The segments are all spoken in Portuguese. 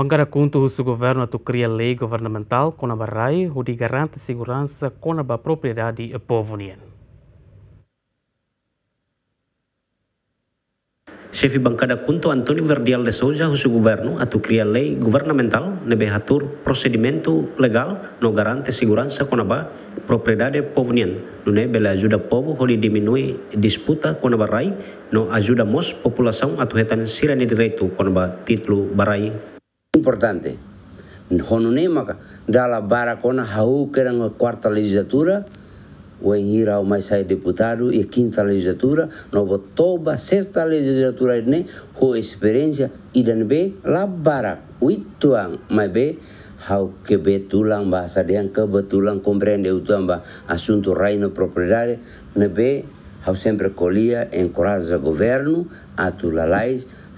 Bancara kuntu husu governo tu kria lei governamental kona barai hu di garante segurança kona ba propriedade e povo chefe bancada kuntu Antonio Verdial de Souza, husu governo, atu kria lei governamental, nebe hatur procedimento legal, no garante segurança ba propriedade e povonian, dune bela ajuda povo, holi diminui disputa kona barai no ajuda mos populasaun atu hetan sirani kona ba titlu barai Importante. da Hononema dala baracona hau que era na quarta legislatura, o Enhira o mais sai deputado e quinta legislatura, novo a sexta legislatura ne né, ho experiência idan be la barak uituang mai be hau kebetulan bahasa yang kebetulan komprende utuang ba assunto reino propriedade ne be hau sempre colia encoraja governo a tu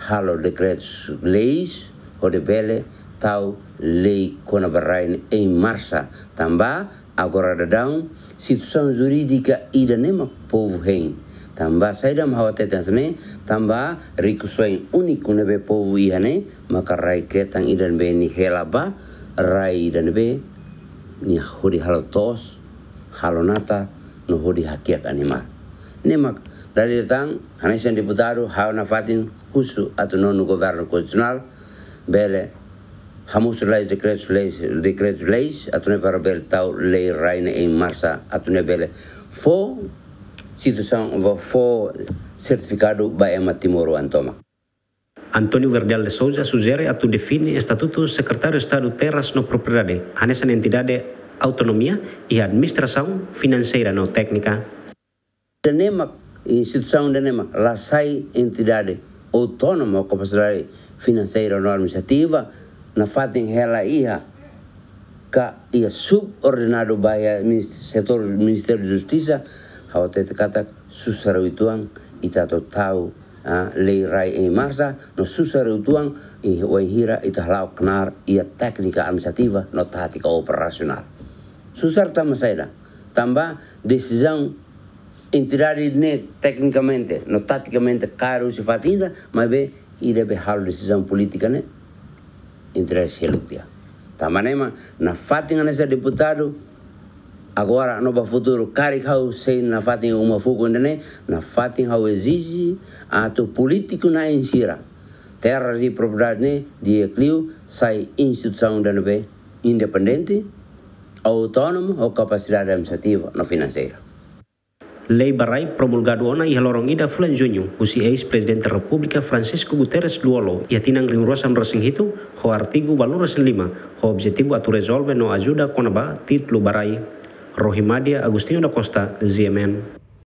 halo decretos leis bele tau lei kona barain e marsa tamba agora da down situação jurídica ida nema povo hein tamba saidam hawate tasne tamba rikusoin uniku nebe povo ihane maka rai ketang idan be ni helaba rai dan be ni hodi halotos halonata no hodi hakiat anima nemak dari datang hanesan diputaru hau nafatin kusu atau nonu governo konstitusional Bele, leis decretos leis atune para bele tau lei reine em marsa, atune bele fo situação, fo certificado ba ema Timor Antoma. Antônio Verdial de Souza sugere a tu define Estatuto Secretário de Estado Terras no Propriedade, a nessa entidade autonomia e administração financeira no técnica. Denema, instituição Denema, lá sai entidade autônoma, capacidade financeira ou administrativa, na fatin hela ia ka ia subordinado bahaya setor da Justiça hawa te kata susarwituang itato tá tau a lei rai em marsa no susarwituang i waihira itahlau tá kenar a técnica administrativa no tatika operasional susar tamasaida tá tamba decisão entrar ne tecnicamente no taticamente caro se fatinda mas bem ඊට decisão política entre a Excelúcia. Tamanema, na fatinha nesse deputado, agora no para futuro, caricau sei na fatinha uma fogo né, na fatinha exige ato político na insira. Terras e propriedade né, de Eclio sai instituição da NB independente, autônomo ou capacidade administrativa no financeira. Lei barai promulgado ona y halorongida fulan junio, usi ex presidente Francisco Guterres Duolo, ia atinan ringrosan resingitu, ho artigo valores en lima, ho objetivo resolveno tu resolve no ayuda titlu barai. Rohimadia Agustino da Costa, ZMN.